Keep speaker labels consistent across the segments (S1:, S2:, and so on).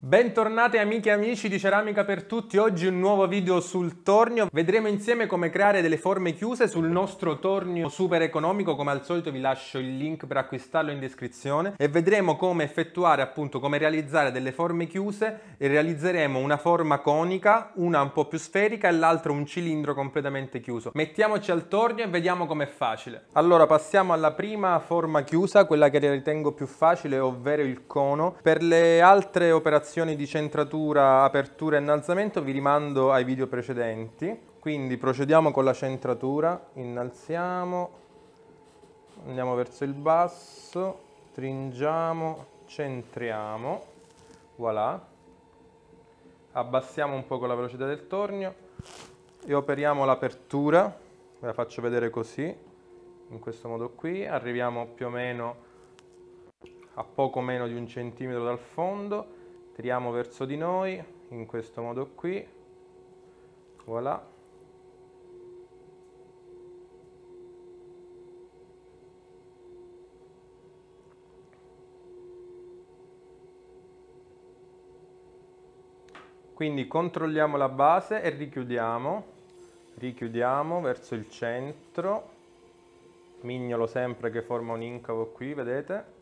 S1: Bentornati amiche e amici di Ceramica per Tutti, oggi un nuovo video sul tornio. Vedremo insieme come creare delle forme chiuse sul nostro tornio super economico, come al solito vi lascio il link per acquistarlo in descrizione e vedremo come effettuare appunto, come realizzare delle forme chiuse e realizzeremo una forma conica, una un po' più sferica e l'altra un cilindro completamente chiuso. Mettiamoci al tornio e vediamo com'è facile. Allora passiamo alla prima forma chiusa, quella che ritengo più facile, ovvero il cono. Per le altre operazioni operazioni di centratura, apertura e innalzamento vi rimando ai video precedenti. Quindi procediamo con la centratura, innalziamo, andiamo verso il basso, stringiamo, centriamo, voilà. Abbassiamo un po' con la velocità del tornio e operiamo l'apertura, ve la faccio vedere così, in questo modo qui, arriviamo più o meno a poco meno di un centimetro dal fondo tiriamo verso di noi in questo modo qui voilà quindi controlliamo la base e richiudiamo richiudiamo verso il centro mignolo sempre che forma un incavo qui vedete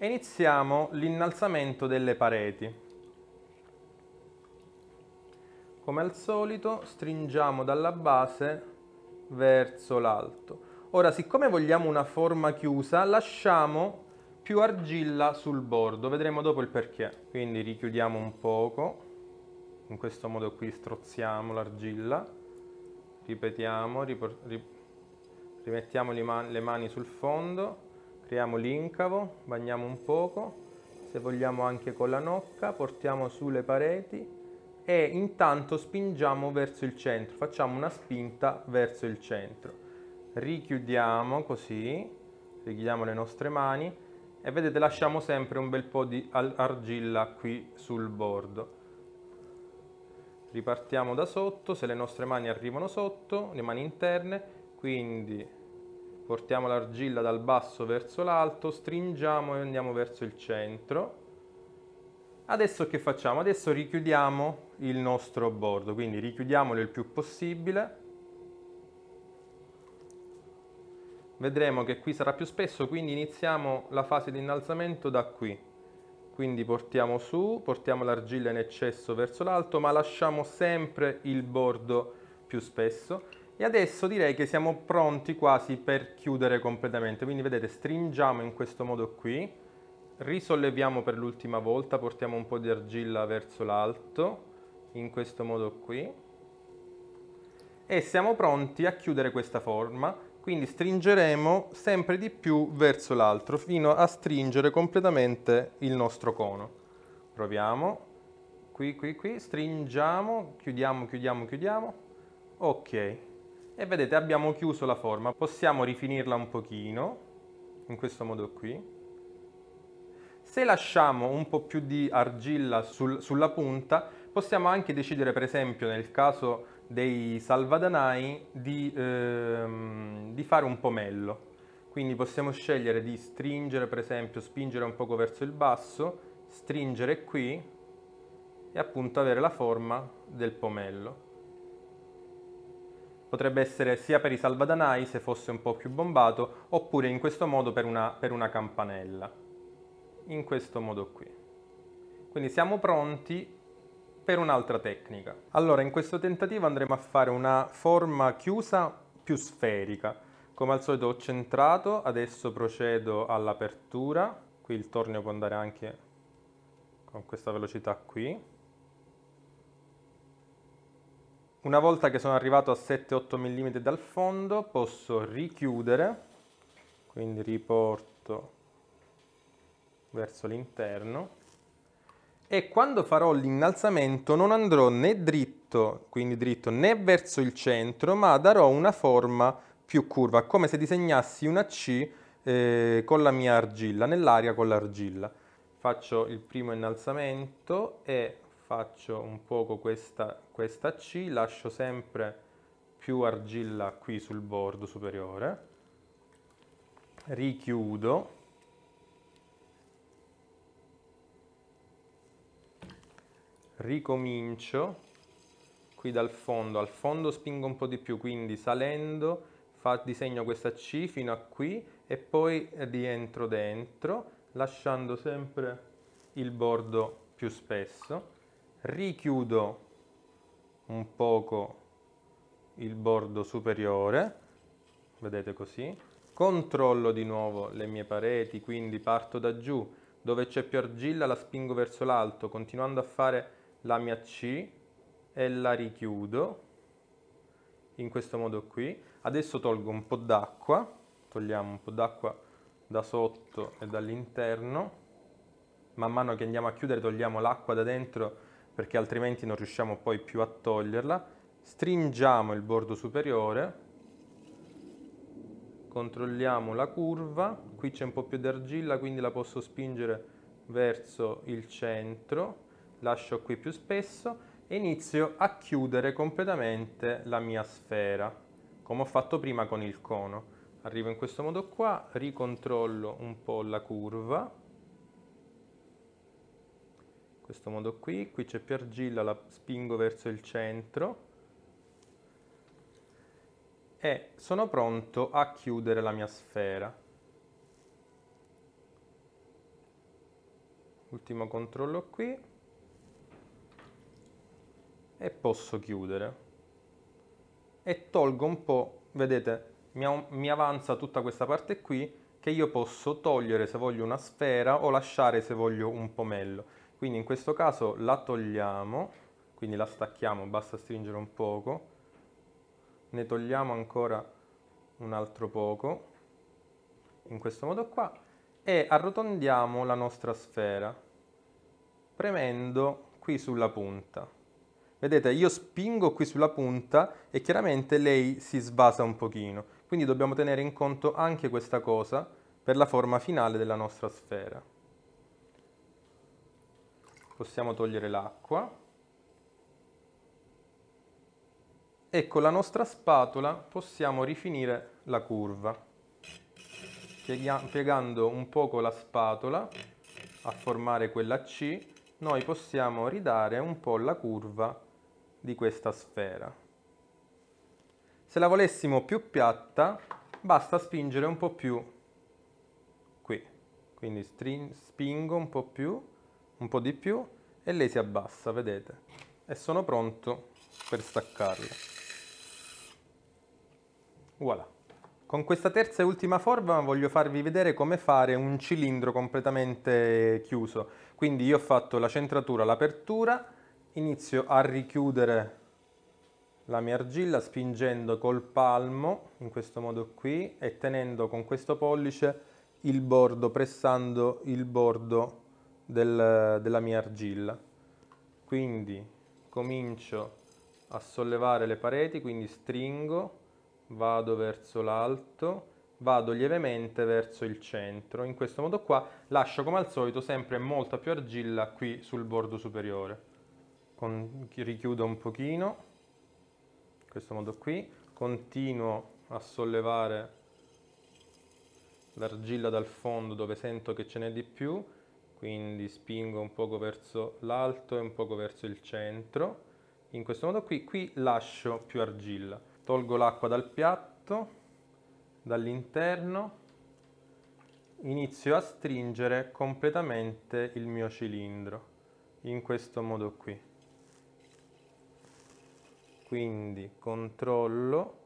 S1: e iniziamo l'innalzamento delle pareti. Come al solito stringiamo dalla base verso l'alto. Ora, siccome vogliamo una forma chiusa, lasciamo più argilla sul bordo, vedremo dopo il perché. Quindi richiudiamo un poco, in questo modo qui strozziamo l'argilla, ripetiamo, rimettiamo le mani sul fondo Apriamo l'incavo, bagniamo un poco, se vogliamo anche con la nocca, portiamo su le pareti e intanto spingiamo verso il centro, facciamo una spinta verso il centro. Richiudiamo così, richiudiamo le nostre mani e vedete lasciamo sempre un bel po' di argilla qui sul bordo. Ripartiamo da sotto, se le nostre mani arrivano sotto, le mani interne, quindi portiamo l'argilla dal basso verso l'alto, stringiamo e andiamo verso il centro. Adesso che facciamo? Adesso richiudiamo il nostro bordo, quindi richiudiamolo il più possibile. Vedremo che qui sarà più spesso, quindi iniziamo la fase di innalzamento da qui. Quindi portiamo su, portiamo l'argilla in eccesso verso l'alto, ma lasciamo sempre il bordo più spesso e adesso direi che siamo pronti quasi per chiudere completamente, quindi vedete stringiamo in questo modo qui, risolleviamo per l'ultima volta, portiamo un po' di argilla verso l'alto, in questo modo qui, e siamo pronti a chiudere questa forma, quindi stringeremo sempre di più verso l'altro fino a stringere completamente il nostro cono. Proviamo, qui, qui, qui, stringiamo, chiudiamo, chiudiamo, chiudiamo, ok e vedete abbiamo chiuso la forma possiamo rifinirla un pochino in questo modo qui se lasciamo un po' più di argilla sul, sulla punta possiamo anche decidere per esempio nel caso dei salvadanai di, ehm, di fare un pomello quindi possiamo scegliere di stringere per esempio spingere un poco verso il basso stringere qui e appunto avere la forma del pomello Potrebbe essere sia per i salvadanai se fosse un po' più bombato, oppure in questo modo per una, per una campanella. In questo modo qui. Quindi siamo pronti per un'altra tecnica. Allora, in questo tentativo andremo a fare una forma chiusa più sferica. Come al solito ho centrato, adesso procedo all'apertura. Qui il torneo può andare anche con questa velocità qui. Una volta che sono arrivato a 7-8 mm dal fondo posso richiudere, quindi riporto verso l'interno e quando farò l'innalzamento non andrò né dritto, quindi dritto né verso il centro, ma darò una forma più curva, come se disegnassi una C eh, con la mia argilla, nell'aria con l'argilla. Faccio il primo innalzamento e faccio un poco questa, questa C, lascio sempre più argilla qui sul bordo superiore, richiudo, ricomincio qui dal fondo, al fondo spingo un po' di più, quindi salendo fa, disegno questa C fino a qui e poi rientro dentro lasciando sempre il bordo più spesso richiudo un poco il bordo superiore, vedete così, controllo di nuovo le mie pareti, quindi parto da giù, dove c'è più argilla la spingo verso l'alto, continuando a fare la mia C e la richiudo, in questo modo qui. Adesso tolgo un po' d'acqua, togliamo un po' d'acqua da sotto e dall'interno, man mano che andiamo a chiudere togliamo l'acqua da dentro perché altrimenti non riusciamo poi più a toglierla. Stringiamo il bordo superiore, controlliamo la curva, qui c'è un po' più di argilla quindi la posso spingere verso il centro, lascio qui più spesso e inizio a chiudere completamente la mia sfera, come ho fatto prima con il cono. Arrivo in questo modo qua, ricontrollo un po' la curva, questo modo qui, qui c'è argilla, la spingo verso il centro e sono pronto a chiudere la mia sfera. Ultimo controllo qui e posso chiudere e tolgo un po', vedete mi avanza tutta questa parte qui che io posso togliere se voglio una sfera o lasciare se voglio un pomello. Quindi in questo caso la togliamo, quindi la stacchiamo, basta stringere un poco, ne togliamo ancora un altro poco, in questo modo qua, e arrotondiamo la nostra sfera, premendo qui sulla punta. Vedete, io spingo qui sulla punta e chiaramente lei si svasa un pochino, quindi dobbiamo tenere in conto anche questa cosa per la forma finale della nostra sfera possiamo togliere l'acqua e con la nostra spatola possiamo rifinire la curva piegando un poco la spatola a formare quella C noi possiamo ridare un po' la curva di questa sfera se la volessimo più piatta basta spingere un po' più qui quindi spingo un po' più un po' di più e lei si abbassa, vedete? E sono pronto per staccarla. Voilà. Con questa terza e ultima forma voglio farvi vedere come fare un cilindro completamente chiuso. Quindi io ho fatto la centratura, l'apertura, inizio a richiudere la mia argilla spingendo col palmo in questo modo qui e tenendo con questo pollice il bordo pressando il bordo del, della mia argilla. Quindi comincio a sollevare le pareti, quindi stringo, vado verso l'alto, vado lievemente verso il centro. In questo modo qua lascio come al solito sempre molta più argilla qui sul bordo superiore. Con, richiudo un pochino, in questo modo qui, continuo a sollevare l'argilla dal fondo dove sento che ce n'è di più quindi spingo un poco verso l'alto e un poco verso il centro in questo modo qui qui lascio più argilla tolgo l'acqua dal piatto dall'interno inizio a stringere completamente il mio cilindro in questo modo qui quindi controllo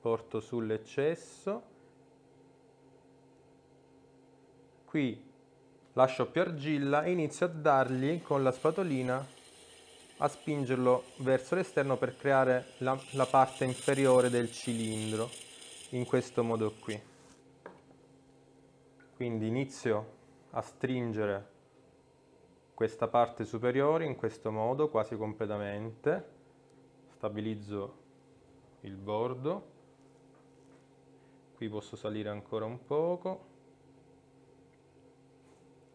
S1: porto sull'eccesso qui lascio più argilla e inizio a dargli con la spatolina a spingerlo verso l'esterno per creare la, la parte inferiore del cilindro in questo modo qui quindi inizio a stringere questa parte superiore in questo modo quasi completamente stabilizzo il bordo qui posso salire ancora un poco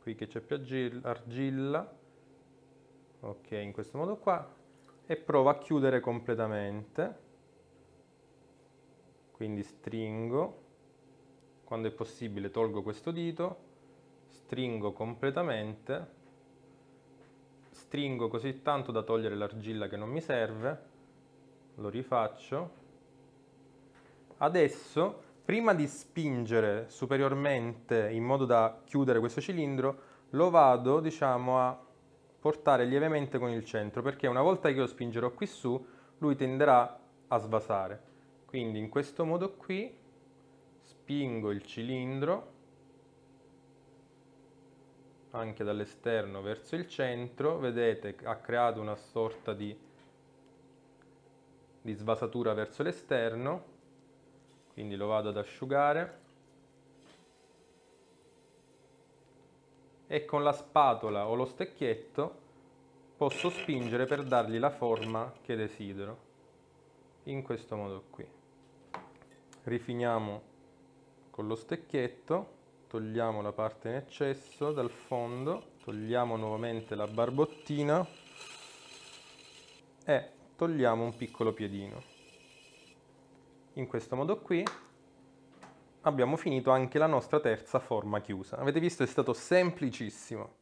S1: qui che c'è più argilla, ok, in questo modo qua, e provo a chiudere completamente, quindi stringo, quando è possibile tolgo questo dito, stringo completamente, stringo così tanto da togliere l'argilla che non mi serve, lo rifaccio, adesso Prima di spingere superiormente in modo da chiudere questo cilindro, lo vado diciamo a portare lievemente con il centro, perché una volta che lo spingerò qui su, lui tenderà a svasare. Quindi in questo modo qui spingo il cilindro anche dall'esterno verso il centro, vedete ha creato una sorta di, di svasatura verso l'esterno quindi lo vado ad asciugare e con la spatola o lo stecchietto posso spingere per dargli la forma che desidero in questo modo qui rifiniamo con lo stecchietto togliamo la parte in eccesso dal fondo togliamo nuovamente la barbottina e togliamo un piccolo piedino in questo modo qui abbiamo finito anche la nostra terza forma chiusa. Avete visto è stato semplicissimo.